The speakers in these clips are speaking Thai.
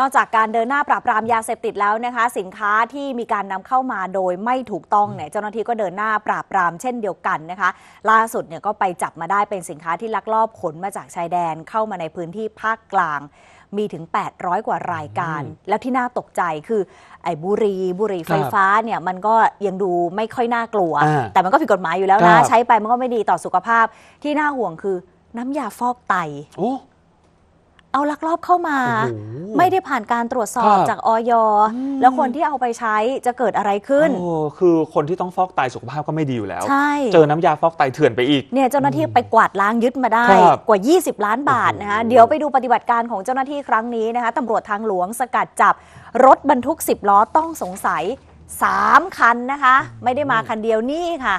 นอกจากการเดินหน้าปราบปรามยาเสพติดแล้วนะคะ สินค้าที่มีการนำเข้ามาโดยไม่ถูกต้องเนี่ยเจ้าหน้าที่ก็เดินหน้าปราบปรามเช่นเดียวกันนะคะล่าสุดเนี่ยก็ไปจับมาได้เป็นสินค้าที่ลักลอบขนมาจากชายแดนเข้ามาในพื้นที่ภาคกลางมีถึง 800 กว่ารายการ แล้วที่น่าตกใจคือ ไอ้บุรีบุรีไฟฟ้าเนี่ยมันก็ยังดูไม่ค่อยน่ากลัว แต่มันก็ผิดกฎหมายอยู่แล้วนะใช้ไปมันก็ไม่ดีต่อสุขภาพที่น่าห่วงคือน้ำยาฟอกไตเอาลักลอบเข้ามา ไม่ได้ผ่านการตรวจสอบจากออยแล้วคนที่เอาไปใช้จะเกิดอะไรขึ้น คือคนที่ต้องฟอกไตสุขภาพก็ไม่ดีอยู่แล้วเจอน้ำยาฟอกไตเถื่อนไปอีกเนี่ยเจ้าหน้าที่ไปกวาดล้างยึดมาได้ กว่า 20 ล้านบาทนะคะเดี๋ยวไปดูปฏิบัติการของเจ้าหน้าที่ครั้งนี้นะคะตำรวจทางหลวงสกัดจับรถบรรทุก 10ล้อต้องสงสัย 3คันนะคะ ไม่ได้มาคันเดียวนี่ค่ะ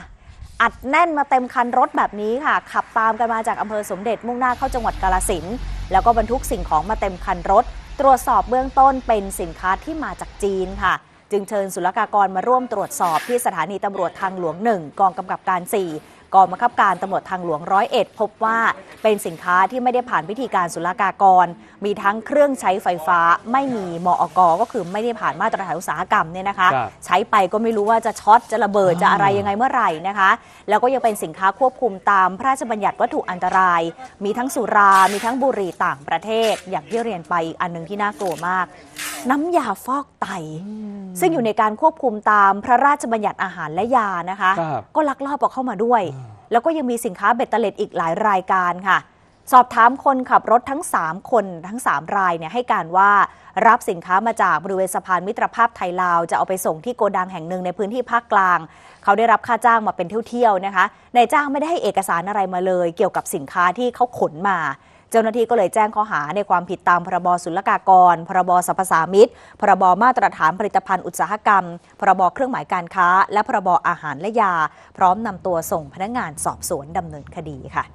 อัดแน่นมาเต็มคันรถแบบนี้ค่ะขับตามกันมาจากอำเภอสมเด็จมุ่งหน้าเข้าจังหวัดกาลสินแล้วก็บรรทุกสิ่งของมาเต็มคันรถ ตรวจสอบเบื้องต้นเป็นสินค้าที่มาจากจีนค่ะ จึงเชิญศุลกากรมาร่วมตรวจสอบ ที่สถานีตำรวจทางหลวงหนึ่งกองกำกับการ 4กองบังคับการตำรวจทางหลวงร้อยเอ็ดพบว่า เป็นสินค้าที่ไม่ได้ผ่านพิธีการศุลกากร มีทั้งเครื่องใช้ไฟฟ้า ไม่มีมอกก็คือไม่ได้ผ่านมาตรฐานอุตสาหกรรมเนี่ยนะคะ ใช้ไปก็ไม่รู้ว่าจะช็อตจะระเบิดจะอะไรยังไงเมื่อไหร่นะคะ แล้วก็ยังเป็นสินค้าควบคุมตามพระราชบัญญัติวัตถุอันตราย มีทั้งสุรา มีทั้งบุหรี่ต่างประเทศ อย่างที่เรียนไปอีกอันหนึ่งที่น่ากลัวมากน้ำยาฟอกไตซึ่งอยู่ในการควบคุมตามพระราชบัญญัติอาหารและยานะคะ ก็ลักลอบเอเข้ามาด้วย แล้วก็ยังมีสินค้าเบ็ดเตล็ดอีกหลายรายการค่ะ สอบถามคนขับรถทั้ง 3 คนทั้ง 3 รายเนี่ยให้การว่ารับสินค้ามาจากบริเวณสะพานมิตรภาพไทยลาว จะเอาไปส่งที่โกดังแห่งหนึ่งในพื้นที่ภาคกลาง เขาได้รับค่าจ้างมาเป็นเที่ยวๆนะคะนายจ้างไม่ได้ให้เอกสารอะไรมาเลย เกี่ยวกับสินค้าที่เขาขนมาเจ้าหน้าที่ก็เลยแจ้งข้อหาในความผิดตามพรบศุลกากร พรบสรรพสามิตพรบมาตรฐานผลิตภัณฑ์อุตสาหกรรม พรบเครื่องหมายการค้า และพรบอาหารและยา พร้อมนำตัวส่งพนักงานสอบสวนดำเนินคดีค่ะ